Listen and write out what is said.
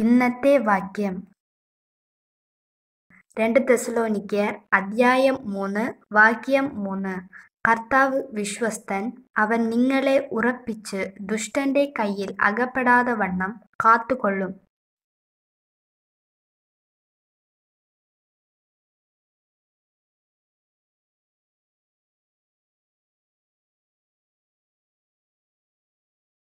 ഇന്നത്തെ വാക്യം രണ്ട് തെസലോനിക്കർ അദ്ധ്യായം മൂന്ന് വാക്യം മൂന്ന് കർത്താവ് വിശ്വസ്തൻ അവൻ നിങ്ങളെ ഉറപ്പിച്ച് ദുഷ്ടന്റെ കയ്യിൽ അകപ്പെടാതെ വണ്ണം കാത്തുകൊള്ളും